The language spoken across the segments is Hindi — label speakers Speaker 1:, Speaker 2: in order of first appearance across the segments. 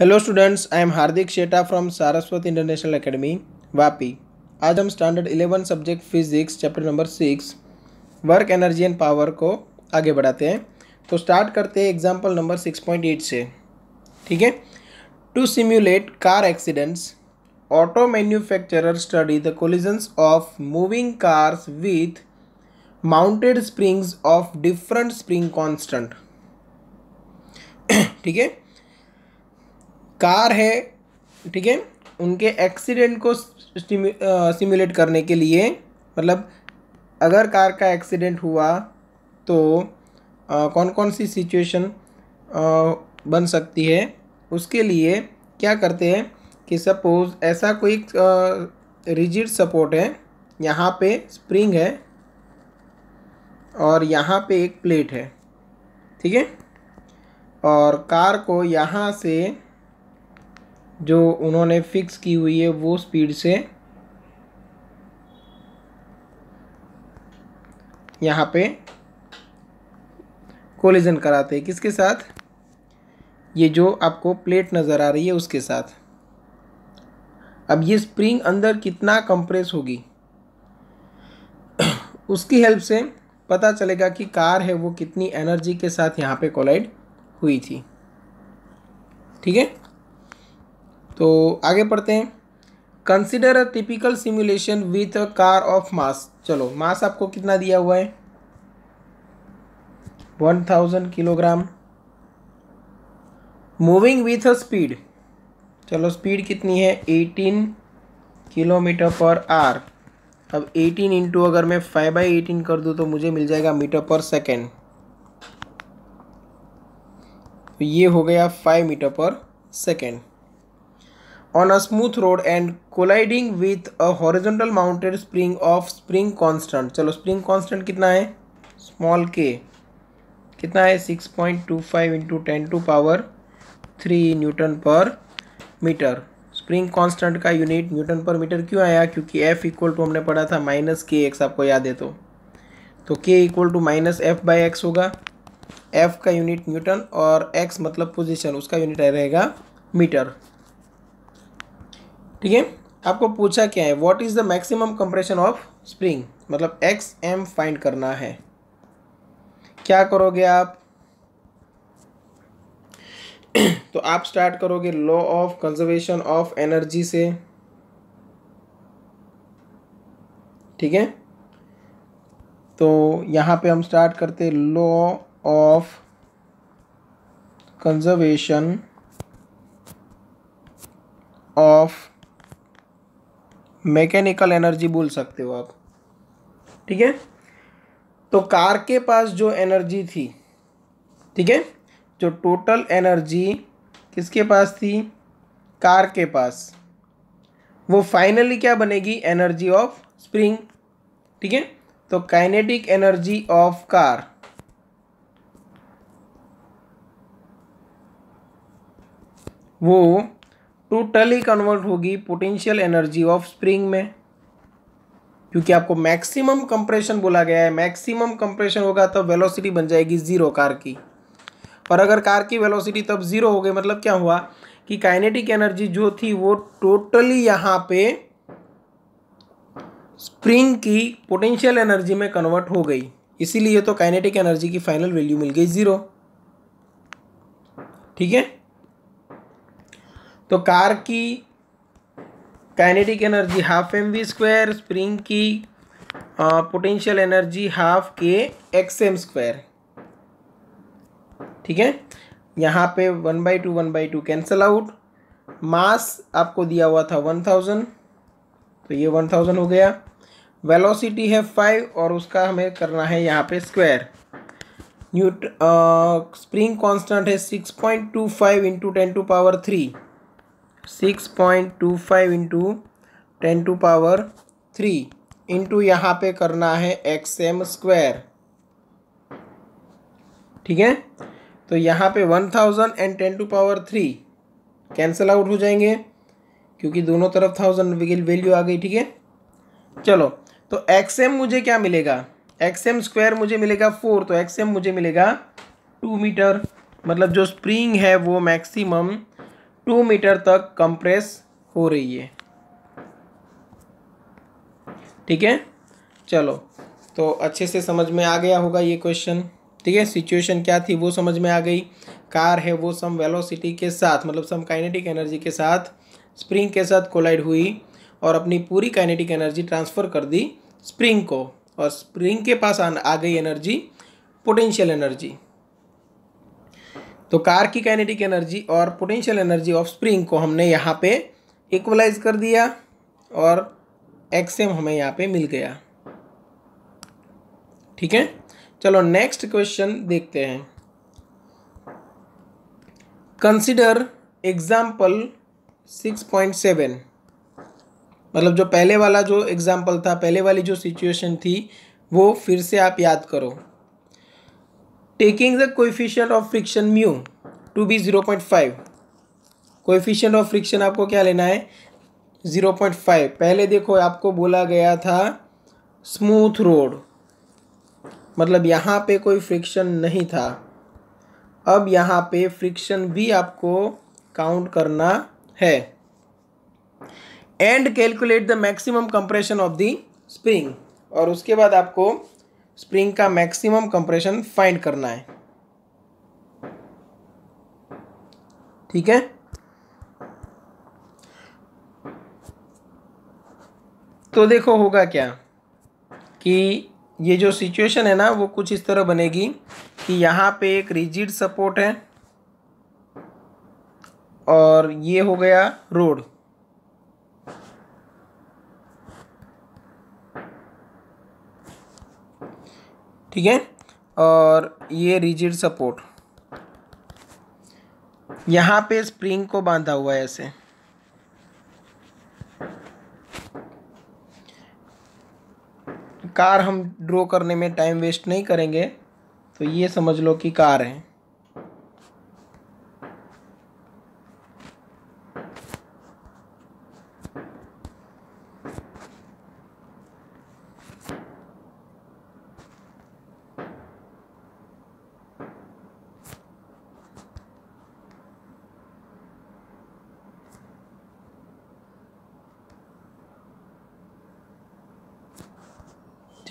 Speaker 1: hello students I am Hardik Sheta from Saraswat international academy Vapi आज हम standard eleven subject physics chapter number six work energy and power को आगे बढ़ाते हैं तो स्टार्ट करते हैं example number six point eight से ठीक है to simulate car accidents auto manufacturer study the collisions of moving cars with mounted springs of different spring constant ठीक है कार है ठीक है उनके एक्सीडेंट को सिमुलेट करने के लिए मतलब अगर कार का एक्सीडेंट हुआ तो आ, कौन कौन सी सिचुएशन बन सकती है उसके लिए क्या करते हैं कि सपोज़ ऐसा कोई रिजिड सपोर्ट है यहाँ पे स्प्रिंग है और यहाँ पे एक प्लेट है ठीक है और कार को यहाँ से जो उन्होंने फिक्स की हुई है वो स्पीड से यहाँ पे कोलिजन कराते हैं किसके साथ ये जो आपको प्लेट नज़र आ रही है उसके साथ अब ये स्प्रिंग अंदर कितना कंप्रेस होगी उसकी हेल्प से पता चलेगा कि कार है वो कितनी एनर्जी के साथ यहाँ पे कोलाइड हुई थी ठीक है तो आगे पढ़ते हैं consider a typical simulation with a car of mass चलो मास आपको कितना दिया हुआ है one thousand kilogram moving with a speed चलो स्पीड कितनी है एटीन किलोमीटर पर आर अब एटीन इंटू अगर मैं फाइव बाई एटीन कर दूँ तो मुझे मिल जाएगा मीटर पर सेकेंड ये हो गया five metre per second on a smooth road and colliding with a horizontal mounted spring of spring constant चलो spring constant कितना है small k कितना है six point two five into ten to power three newton per metre spring constant का यूनिट न्यूटन पर मीटर क्यों आया क्योंकि एफ इक्वल टू हमने पढ़ा था माइनस के एक्स आपको याद है तो तो के equal to minus F by X होगा एफ का यूनिट न्यूटन और एक्स मतलब पोजीशन उसका यूनिट रहेगा मीटर ठीक है आपको पूछा क्या है what is the maximum compression of spring मतलब एक्स एम फाइंड करना है क्या करोगे आप तो आप स्टार्ट करोगे law of conservation of energy से ठीक है तो यहां पे हम स्टार्ट करते law of conservation of mechanical energy बोल सकते हो आप ठीक है तो कार के पास जो एनर्जी थी ठीक है जो टोटल एनर्जी किसके पास थी कार के पास वो फाइनली क्या बनेगी एनर्जी ऑफ स्प्रिंग ठीक है तो काइनेटिक एनर्जी ऑफ कार वो टोटली कन्वर्ट होगी पोटेंशियल एनर्जी ऑफ स्प्रिंग में क्योंकि आपको मैक्सिमम कंप्रेशन बोला गया है मैक्सिमम कंप्रेशन होगा तब वेलोसिटी बन जाएगी ज़ीरो कार की और अगर कार की वेलोसिटी तब ज़ीरो हो गई मतलब क्या हुआ कि काइनेटिक एनर्जी जो थी वो टोटली यहाँ पे स्प्रिंग की पोटेंशियल एनर्जी में कन्वर्ट हो गई इसीलिए तो काइनेटिक एनर्जी की फाइनल वैल्यू मिल गई ज़ीरो ठीक है तो कार की kinetic energy half M we square spring की पोटेंशियल एनर्जी हाफ के एक्स एम स्क्वायर ठीक है यहाँ पे one by two one by two cancel out mass आपको दिया हुआ था वन थाउजेंड तो ये वन थाउजेंड हो गया वेलोसिटी है फाइव और उसका हमें करना है यहाँ पे स्क्वायर न्यूट स्प्रिंग कांस्टेंट है six point two five into ten to power three six point two five into ten to power three into यहाँ पे करना है एक्स एम स्क्वायर ठीक है तो यहाँ पे one thousand and ten to power three cancel out हो जाएंगे क्योंकि दोनों तरफ थाउजेंड वैल्यू आ गई ठीक है चलो तो एक्स एम मुझे क्या मिलेगा एक्स एम स्क्वायर मुझे मिलेगा फोर तो एक्स एम मुझे मिलेगा टू मीटर मतलब जो स्प्रिंग है वो मैक्सिमम टू मीटर तक कंप्रेस हो रही है ठीक है चलो तो अच्छे से समझ में आ गया होगा ये क्वेश्चन ठीक है सिचुएशन क्या थी वो समझ में आ गई कार है वो सम वेलोसिटी के साथ मतलब सम काइनेटिक एनर्जी के साथ स्प्रिंग के साथ कोलाइड हुई और अपनी पूरी काइनेटिक एनर्जी ट्रांसफ़र कर दी स्प्रिंग को और स्प्रिंग के पास आ, गई एनर्जी पोटेंशियल एनर्जी तो कार की काइनेटिक एनर्जी और पोटेंशियल एनर्जी ऑफ स्प्रिंग को हमने यहाँ पे इक्वलाइज कर दिया और एक्सएम हमें यहाँ पे मिल गया ठीक है चलो नेक्स्ट क्वेश्चन देखते हैं consider example six point seven मतलब जो पहले वाला जो एग्जाम्पल था पहले वाली जो सिचुएशन थी वो फिर से आप याद करो taking the coefficient of friction mu to be zero point five coefficient of friction आपको क्या लेना है ज़ीरो पॉइंट फाइव पहले देखो आपको बोला गया था स्मूथ रोड मतलब यहाँ पे कोई फ्रिक्शन नहीं था अब यहाँ पे फ्रिक्शन भी आपको काउंट करना है and calculate the maximum compression of the spring और उसके बाद आपको स्प्रिंग का मैक्सिमम कंप्रेशन फाइंड करना है ठीक है तो देखो होगा क्या कि ये जो सिचुएशन है ना वो कुछ इस तरह बनेगी कि यहाँ पे एक रिजिड सपोर्ट है और ये हो गया रोड ठीक है और ये रिजिड सपोर्ट यहाँ पे स्प्रिंग को बांधा हुआ है ऐसे कार हम ड्रॉ करने में टाइम वेस्ट नहीं करेंगे तो ये समझ लो कि कार है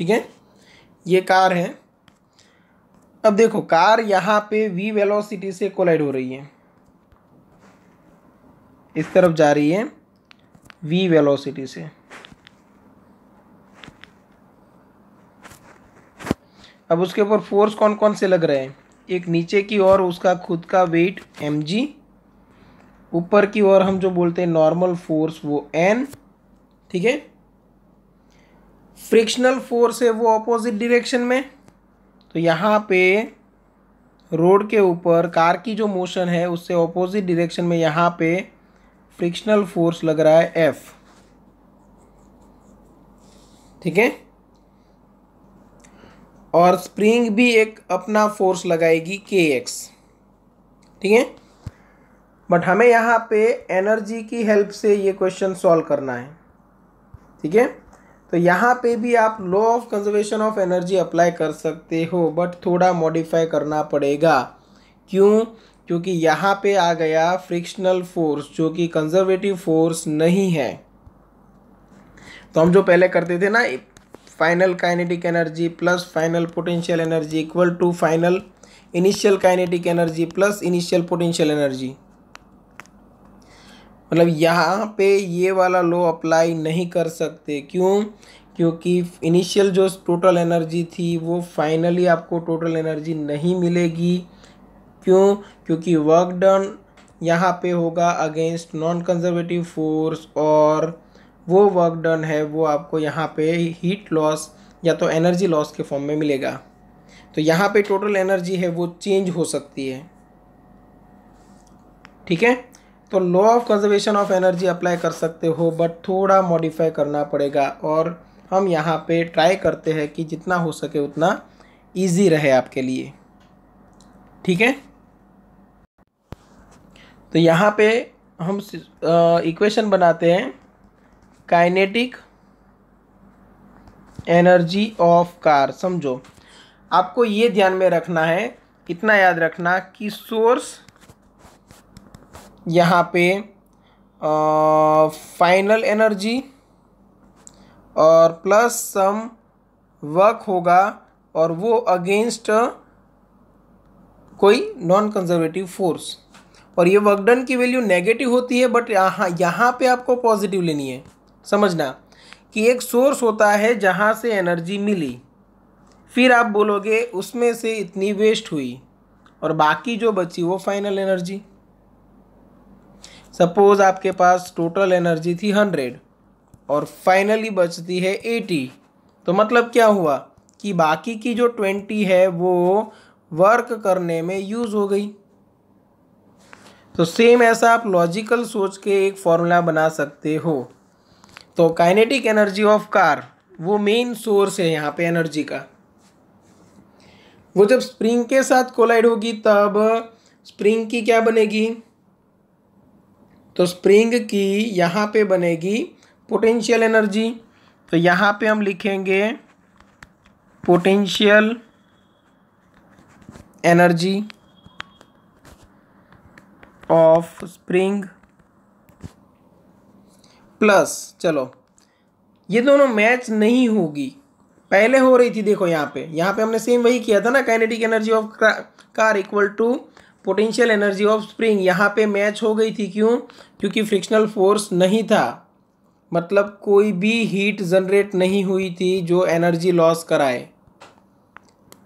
Speaker 1: ठीक है ये कार है अब देखो कार यहाँ पे वी वेलोसिटी से कोलाइड हो रही है इस तरफ जा रही है वी वेलोसिटी से अब उसके ऊपर फोर्स कौन कौन से लग रहे हैं एक नीचे की ओर उसका खुद का वेट एम जी ऊपर की ओर हम जो बोलते हैं नॉर्मल फोर्स वो एन ठीक है फ्रिक्शनल फोर्स है वो अपोजिट डिरेक्शन में तो यहाँ पे रोड के ऊपर कार की जो मोशन है उससे ऑपोजिट डिरेक्शन में यहाँ पे फ्रिक्शनल फोर्स लग रहा है एफ ठीक है और स्प्रिंग भी एक अपना फोर्स लगाएगी के एक्स ठीक है बट हमें यहाँ पे एनर्जी की हेल्प से ये क्वेश्चन सॉल्व करना है ठीक है तो यहाँ पे भी आप law of conservation of energy apply कर सकते हो बट थोड़ा मॉडिफाई करना पड़ेगा क्यों क्योंकि यहाँ पे आ गया फ्रिक्शनल फोर्स जो कि कंजर्वेटिव फोर्स नहीं है तो हम जो पहले करते थे ना final kinetic energy plus final potential energy equal to final initial kinetic energy plus initial potential energy मतलब यहाँ पे ये वाला लो अप्लाई नहीं कर सकते क्यों क्योंकि इनिशियल जो टोटल एनर्जी थी वो फाइनली आपको टोटल एनर्जी नहीं मिलेगी क्यों क्योंकि वर्क डन यहाँ पे होगा अगेंस्ट नॉन कंजर्वेटिव फोर्स और वो वर्क डन है वो आपको यहाँ पे हीट लॉस या तो एनर्जी लॉस के फॉर्म में मिलेगा तो यहाँ पे टोटल एनर्जी है वो चेंज हो सकती है ठीक है तो law of conservation of energy apply कर सकते हो बट थोड़ा मॉडिफाई करना पड़ेगा और हम यहाँ पे ट्राई करते हैं कि जितना हो सके उतना इजी रहे आपके लिए ठीक है तो यहाँ पे हम इक्वेशन बनाते हैं काइनेटिक एनर्जी ऑफ कार समझो आपको ये ध्यान में रखना है इतना याद रखना कि सोर्स यहाँ पे फाइनल एनर्जी और प्लस सम वर्क होगा और वो अगेंस्ट कोई नॉन कंजर्वेटिव फोर्स और ये वर्कडन की वैल्यू नेगेटिव होती है बट यहाँ यहाँ पे आपको पॉजिटिव लेनी है समझना कि एक सोर्स होता है जहाँ से एनर्जी मिली फिर आप बोलोगे उसमें से इतनी वेस्ट हुई और बाकी जो बची वो फाइनल एनर्जी सपोज आपके पास टोटल एनर्जी थी हंड्रेड और फाइनली बचती है एटी तो मतलब क्या हुआ कि बाकी की जो ट्वेंटी है वो वर्क करने में यूज़ हो गई तो सेम ऐसा आप लॉजिकल सोच के एक फॉर्मूला बना सकते हो तो काइनेटिक एनर्जी ऑफ कार वो मेन सोर्स है यहाँ पे एनर्जी का वो जब स्प्रिंग के साथ कोलाइड होगी तब स्प्रिंग की क्या बनेगी तो स्प्रिंग की यहाँ पे बनेगी पोटेंशियल एनर्जी तो यहाँ पे हम लिखेंगे potential energy of spring plus चलो ये दोनों मैच नहीं होगी पहले हो रही थी देखो यहाँ पे यहाँ पे हमने सेम वही किया था ना kinetic energy of car equal to potential energy of spring यहाँ पे मैच हो गई थी क्यों क्योंकि फ्रिक्शनल फोर्स नहीं था मतलब कोई भी हीट जनरेट नहीं हुई थी जो एनर्जी लॉस कराए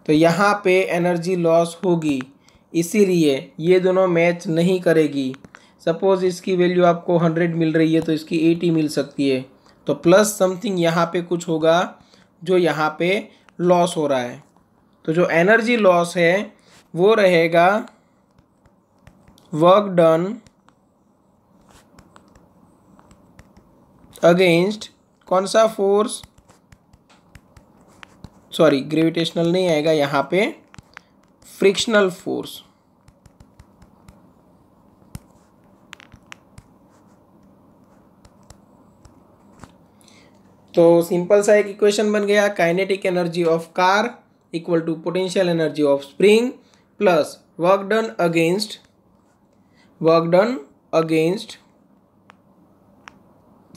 Speaker 1: तो यहाँ पे एनर्जी लॉस होगी इसीलिए ये दोनों मैच नहीं करेगी सपोज़ इसकी वैल्यू आपको हंड्रेड मिल रही है तो इसकी एटी मिल सकती है तो प्लस समथिंग यहाँ पे कुछ होगा जो यहाँ पे लॉस हो रहा है तो जो एनर्जी लॉस है वो रहेगा work done अगेंस्ट कौन सा फोर्स सॉरी ग्रेविटेशनल नहीं आएगा यहां पे फ्रिक्शनल फोर्स तो सिंपल सा एक इक्वेशन बन गया kinetic energy of car equal to potential energy of spring plus work done against work done against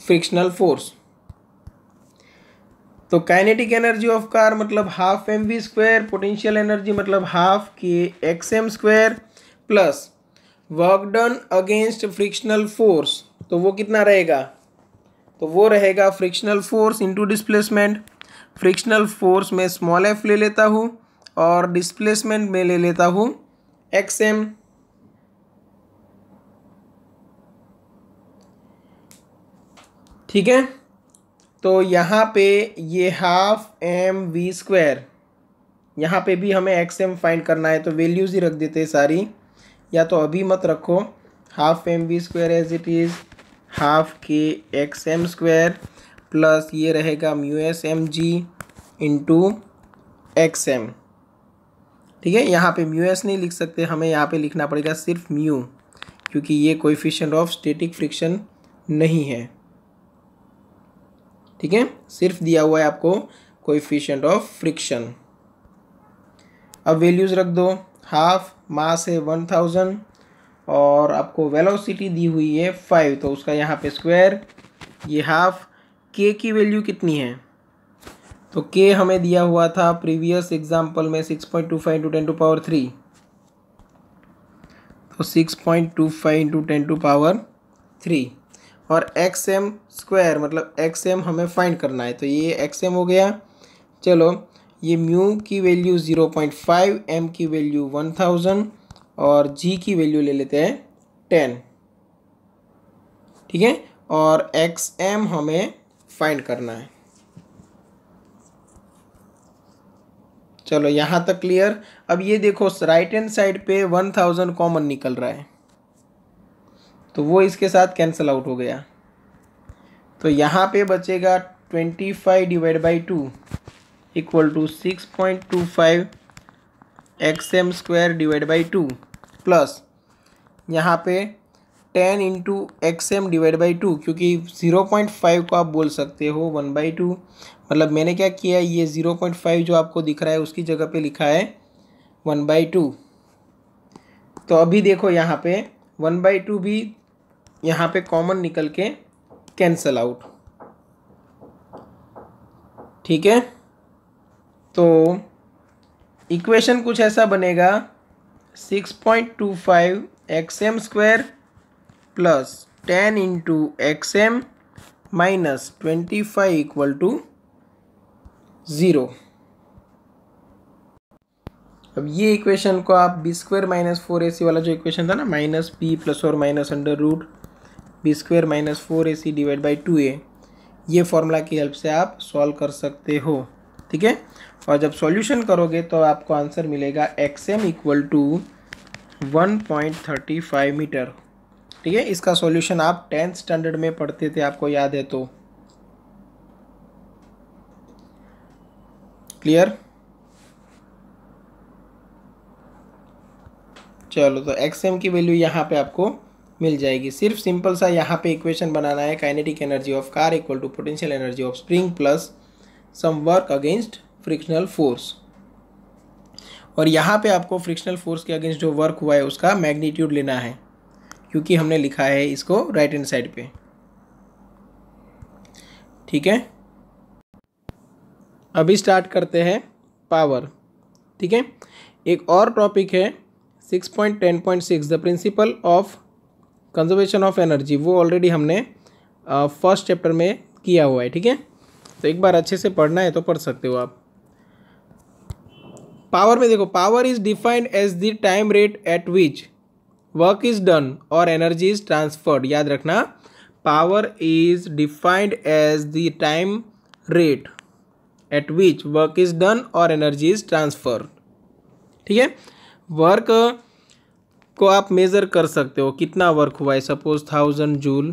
Speaker 1: frictional force तो काइनेटिक एनर्जी ऑफ कार मतलब half M we square potential energy मतलब हाफ के x M square plus work done against frictional force तो वो कितना रहेगा तो वो रहेगा frictional force into displacement frictional force में स्मॉल एफ ले लेता हूँ और डिस्प्लेसमेंट में ले लेता हूँ एक्स एम ठीक है तो यहाँ पे ये हाफ एम वी स्क्वायर यहाँ पे भी हमें एक्स एम फाइंड करना है तो वैल्यूज़ ही रख देते हैं सारी या तो अभी मत रखो half M we square as it is half के एक्स एम स्क्वायर प्लस ये रहेगा mu s m g into x m ठीक है यहाँ पे म्यू एस नहीं लिख सकते हमें यहाँ पे लिखना पड़ेगा सिर्फ म्यू क्योंकि ये कोएफिशिएंट ऑफ स्टैटिक फ्रिक्शन नहीं है ठीक है सिर्फ दिया हुआ है आपको कोफिशेंट ऑफ फ्रिक्शन अब वैल्यूज़ रख दो हाफ मास है वन थाउजेंड और आपको वेलोसिटी दी हुई है फाइव तो उसका यहाँ पे स्क्वायर ये हाफ के की वैल्यू कितनी है तो के हमें दिया हुआ था प्रीवियस एग्जाम्पल में six point two five into ten to power three तो six point two five into ten to power three और एक्स एम स्क्वायर मतलब एक्स एम हमें फाइंड करना है तो ये एक्स एम हो गया चलो ये म्यू की value zero point five M की वैल्यू वन थाउजेंड और जी की वैल्यू ले लेते हैं टेन ठीक है और एक्स एम हमें फाइंड करना है चलो यहाँ तक क्लियर अब ये देखो राइट हैंड साइड पे वन थाउजेंड कॉमन निकल रहा है तो वो इसके साथ कैंसिल आउट हो गया तो यहाँ पे बचेगा twenty five divide by two equal to six point two five x M square divide by two plus यहाँ पे ten into x m divide by two क्योंकि ज़ीरो पॉइंट फाइव को आप बोल सकते हो वन बाई टू मतलब मैंने क्या किया है ये ज़ीरो पॉइंट फाइव जो आपको दिख रहा है उसकी जगह पे लिखा है वन बाई टू तो अभी देखो यहाँ पे वन बाई टू भी यहाँ पे कॉमन निकल के कैंसल आउट ठीक है तो इक्वेशन कुछ ऐसा बनेगा six point two five x M square plus ten into x m minus twenty five equal to zero अब ये इक्वेशन को आप b square minus four a c वाला जो इक्वेशन था ना माइनस पी प्लस और minus under root b square minus four a c divide by two a ये फॉर्मूला की हेल्प से आप सॉल्व कर सकते हो ठीक है और जब सॉल्यूशन करोगे तो आपको आंसर मिलेगा x m equal to one point thirty five metre ठीक है इसका सॉल्यूशन आप टेंथ स्टैंडर्ड में पढ़ते थे आपको याद है तो क्लियर चलो तो एक्स एम की वैल्यू यहाँ पे आपको मिल जाएगी सिर्फ सिंपल सा यहाँ पे इक्वेशन बनाना है kinetic energy of car equal to potential energy of spring plus some work against frictional force और यहाँ पे आपको फ्रिक्शनल फोर्स के अगेंस्ट जो वर्क हुआ है उसका मैग्नीट्यूड लेना है क्योंकि हमने लिखा है इसको राइट हैंड साइड पे ठीक है अभी स्टार्ट करते हैं पावर ठीक है एक और टॉपिक है six point ten point six the principle of conservation of energy वो ऑलरेडी हमने फर्स्ट चैप्टर में किया हुआ है ठीक है तो एक बार अच्छे से पढ़ना है तो पढ़ सकते हो आप पावर में देखो power is defined as the time rate at which work is done और एनर्जी इज ट्रांसफर्ड याद रखना power is defined as the time rate at which work is done और एनर्जी इज ट्रांसफर्ड ठीक है वर्क को आप मेज़र कर सकते हो कितना वर्क हुआ है suppose thousand joule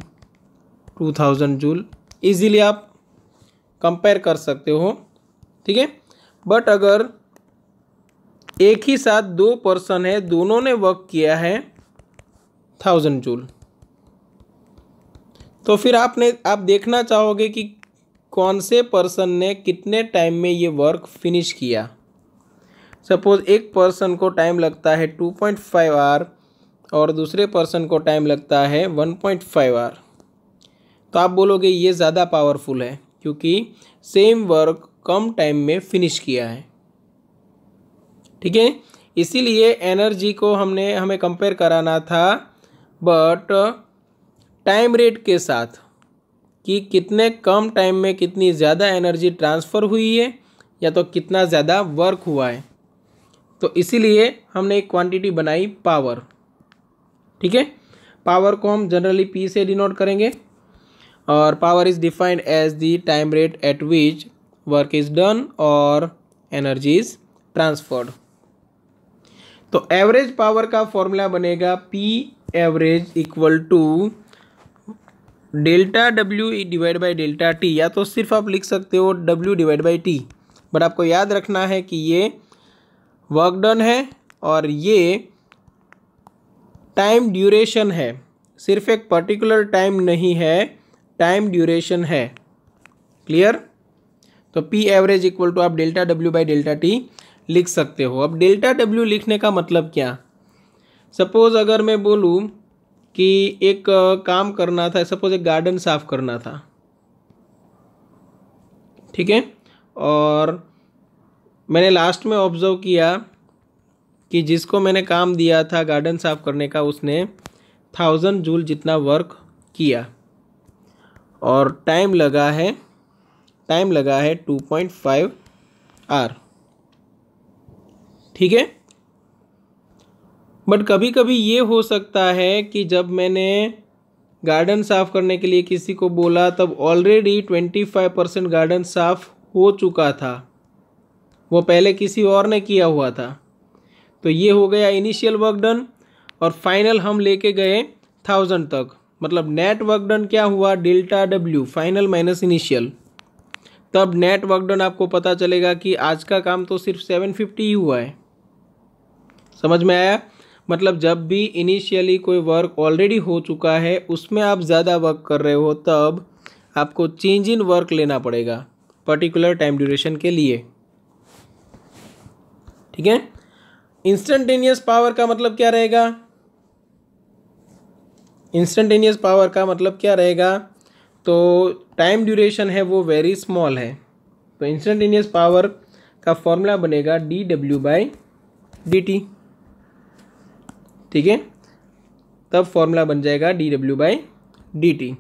Speaker 1: two thousand joule easily आप कंपेयर कर सकते हो ठीक है बट अगर एक ही साथ दो पर्सन है दोनों ने वर्क किया है थाउजेंड जूल तो फिर आपने आप देखना चाहोगे कि कौन से पर्सन ने कितने टाइम में ये वर्क फिनिश किया सपोज़ एक पर्सन को टाइम लगता है टू पॉइंट फाइव आर और दूसरे पर्सन को टाइम लगता है वन पॉइंट फाइव आर तो आप बोलोगे ये ज़्यादा पावरफुल है क्योंकि सेम वर्क कम टाइम में फिनिश किया है ठीक है इसीलिए एनर्जी को हमने हमें कंपेयर कराना था बट टाइम रेट के साथ कि कितने कम टाइम में कितनी ज़्यादा एनर्जी ट्रांसफ़र हुई है या तो कितना ज़्यादा वर्क हुआ है तो इसीलिए हमने एक क्वांटिटी बनाई पावर ठीक है पावर को हम जनरली पी से डिनोट करेंगे और power is defined as the time rate at which work is done और एनर्जी इज़ ट्रांसफर्ड तो एवरेज पावर का फॉर्मूला बनेगा p average equal to delta डब्ल्यू डिवाइड बाई डेल्टा टी या तो सिर्फ आप लिख सकते हो डब्ल्यू डिवाइड बाई टी बट आपको याद रखना है कि ये वर्क डन है और ये टाइम ड्यूरेशन है सिर्फ एक पर्टिकुलर टाइम नहीं है टाइम ड्यूरेशन है क्लियर तो पी एवरेज इक्वल टू आप डेल्टा डब्ल्यू बाई डेल्टा टी लिख सकते हो अब डेल्टा डब्ल्यू लिखने का मतलब क्या सपोज़ अगर मैं बोलूँ कि एक काम करना था सपोज़ एक गार्डन साफ करना था ठीक है और मैंने लास्ट में ऑब्ज़र्व किया कि जिसको मैंने काम दिया था गार्डन साफ़ करने का उसने थाउजेंड जूल जितना वर्क किया और टाइम लगा है टाइम लगा है टू पॉइंट फाइव आर ठीक है बट कभी कभी ये हो सकता है कि जब मैंने गार्डन साफ़ करने के लिए किसी को बोला तब already twenty five percent garden साफ़ हो चुका था वो पहले किसी और ने किया हुआ था तो ये हो गया इनिशियल वर्क डन और फाइनल हम लेके गए थाउजेंड तक मतलब नेट वर्क डन क्या हुआ डेल्टा डब्ल्यू फाइनल माइनस इनिशियल तब नेट वर्क डन आपको पता चलेगा कि आज का काम तो सिर्फ सेवन फिफ्टी ही हुआ है समझ में आया मतलब जब भी इनिशियली कोई वर्क ऑलरेडी हो चुका है उसमें आप ज़्यादा वर्क कर रहे हो तब आपको चेंज इन वर्क लेना पड़ेगा पर्टिकुलर टाइम ड्यूरेशन के लिए ठीक है इंस्टेंटेनियस पावर का मतलब क्या रहेगा इंस्टेंटेनियस पावर का मतलब क्या रहेगा तो टाइम ड्यूरेशन है वो वेरी स्मॉल है तो इंस्टेंटेनियस पावर का फॉर्मूला बनेगा डी डब्ल्यू बाई डी टी ठीक है तब फॉर्मूला बन जाएगा डी डब्ल्यू बाई डी टी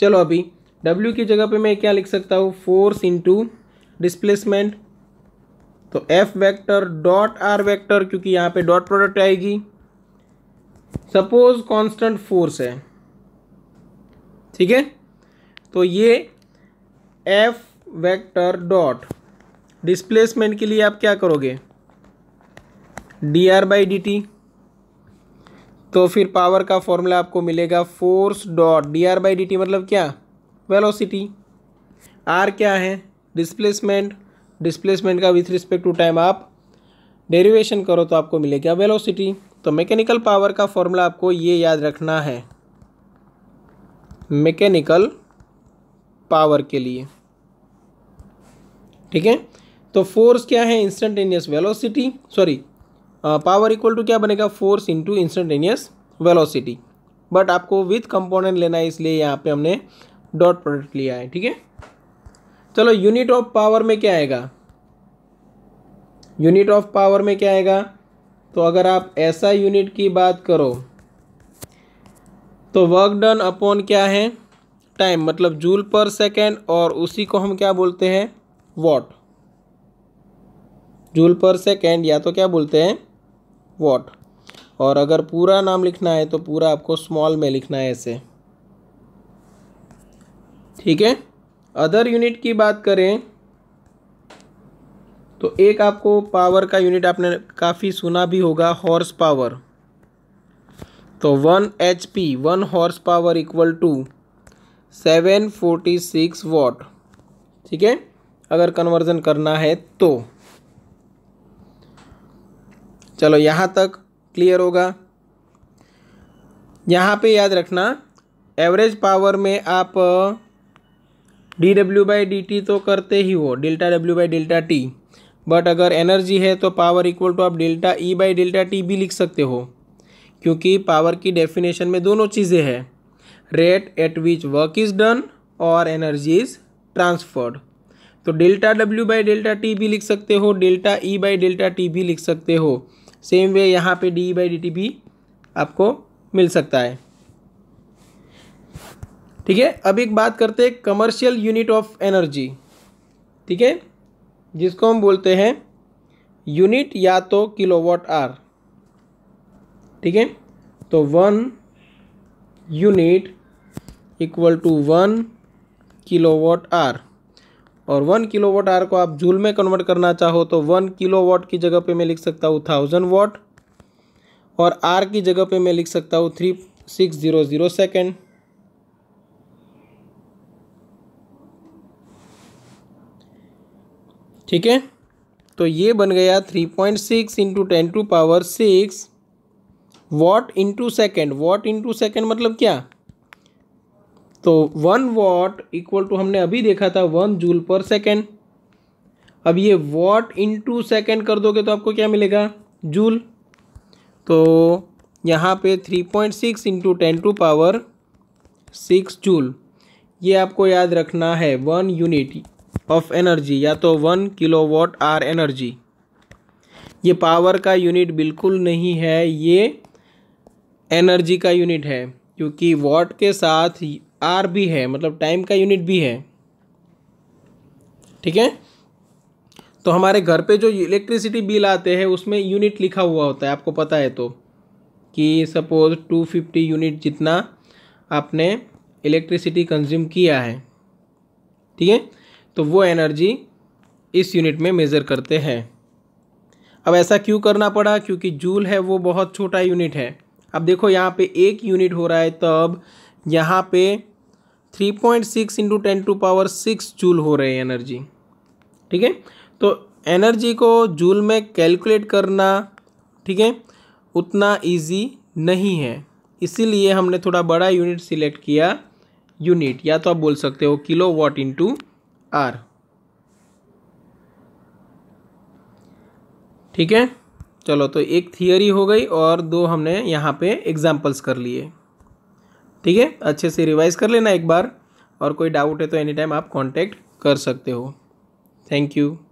Speaker 1: चलो अभी डब्ल्यू की जगह पे मैं क्या लिख सकता हूँ फोर्स इंटू डिस्प्लेसमेंट तो f vector dot r vector क्योंकि यहाँ पे डॉट प्रोडक्ट आएगी सपोज कांस्टेंट फोर्स है ठीक है तो ये एफ वेक्टर डॉट डिस्प्लेसमेंट के लिए आप क्या करोगे d r by d t तो फिर पावर का फॉर्मूला आपको मिलेगा force dot d r by d t मतलब क्या वेलोसिटी आर क्या है डिस्प्लेसमेंट डिस्प्लेसमेंट का विथ रिस्पेक्ट टू टाइम आप डेरिवेशन करो तो आपको मिलेगा वेलोसिटी तो मैकेनिकल पावर का फॉर्मूला आपको ये याद रखना है मैकेनिकल पावर के लिए ठीक है तो फोर्स क्या है instantaneous velocity sorry power equal to क्या बनेगा force into instantaneous velocity but आपको विथ कंपोनेंट लेना है इसलिए यहाँ पे हमने डॉट प्रोडक्ट लिया है ठीक है चलो यूनिट ऑफ पावर में क्या आएगा यूनिट ऑफ पावर में क्या आएगा तो अगर आप ऐसा यूनिट की बात करो तो वर्क डन अपॉन क्या है टाइम मतलब जूल पर सेकेंड और उसी को हम क्या बोलते हैं वॉट जूल पर सेकेंड या तो क्या बोलते हैं वॉट और अगर पूरा नाम लिखना है तो पूरा आपको स्मॉल में लिखना है ऐसे ठीक है अदर यूनिट की बात करें तो एक आपको पावर का यूनिट आपने काफ़ी सुना भी होगा हॉर्स पावर तो one h p one horse power equal to seven forty six watt ठीक है अगर कन्वर्जन करना है तो चलो यहाँ तक क्लियर होगा यहाँ पे याद रखना एवरेज पावर में आप डी डब्ल्यू बाई डी टी तो करते ही हो डेल्टा डब्ल्यू बाई डेल्टा टी बट अगर एनर्जी है तो पावर इक्वल टू आप delta e by delta t भी लिख सकते हो क्योंकि पावर की डेफिनेशन में दोनों चीज़ें हैं rate at which work is done और एनर्जी इज़ ट्रांसफर्ड तो डेल्टा डब्ल्यू बाई डेल्टा टी भी लिख सकते हो delta e by delta t भी लिख सकते हो सेम वे यहाँ पे डी बाई डी टी भी आपको मिल सकता है ठीक है अब एक बात करते हैं कमर्शियल यूनिट ऑफ एनर्जी ठीक है जिसको हम बोलते हैं यूनिट या तो किलोवाट आर ठीक है तो one unit equal to one kilowatt hour और वन किलोवाट आर को आप जूल में कन्वर्ट करना चाहो तो वन किलोवाट की जगह पे मैं लिख सकता हूँ थाउजेंड वाट और आर की जगह पे मैं लिख सकता हूँ three six zero zero second ठीक है तो ये बन गया three point six into ten to power six watt into second watt into second मतलब क्या तो वन वॉट इक्वल टू हमने अभी देखा था वन जूल पर सेकेंड अब ये वॉट इंटू सेकेंड कर दोगे तो आपको क्या मिलेगा जूल तो यहाँ पे three point six into ten to power six joule ये आपको याद रखना है वन यूनिट ऑफ एनर्जी या तो one kilo watt hour energy ये पावर का यूनिट बिल्कुल नहीं है ये एनर्जी का यूनिट है क्योंकि वॉट के साथ आर भी है मतलब टाइम का यूनिट भी है ठीक है तो हमारे घर पे जो इलेक्ट्रिसिटी बिल आते हैं उसमें यूनिट लिखा हुआ होता है आपको पता है तो कि सपोज टू फिफ्टी यूनिट जितना आपने इलेक्ट्रिसिटी कंज्यूम किया है ठीक है तो वो एनर्जी इस यूनिट में मेज़र करते हैं अब ऐसा क्यों करना पड़ा क्योंकि जूल है वो बहुत छोटा यूनिट है अब देखो यहाँ पे एक यूनिट हो रहा है तब यहाँ पे three point six into ten to power six joule हो रहे हैं एनर्जी ठीक है तो एनर्जी को जूल में कैलकुलेट करना ठीक है उतना इजी नहीं है इसीलिए हमने थोड़ा बड़ा यूनिट सिलेक्ट किया यूनिट या तो आप बोल सकते हो किलो वॉट इंटू आर ठीक है चलो तो एक थियोरी हो गई और दो हमने यहाँ पे एग्जाम्पल्स कर लिए ठीक है अच्छे से रिवाइज कर लेना एक बार और कोई डाउट है तो एनी टाइम आप कांटेक्ट कर सकते हो थैंक यू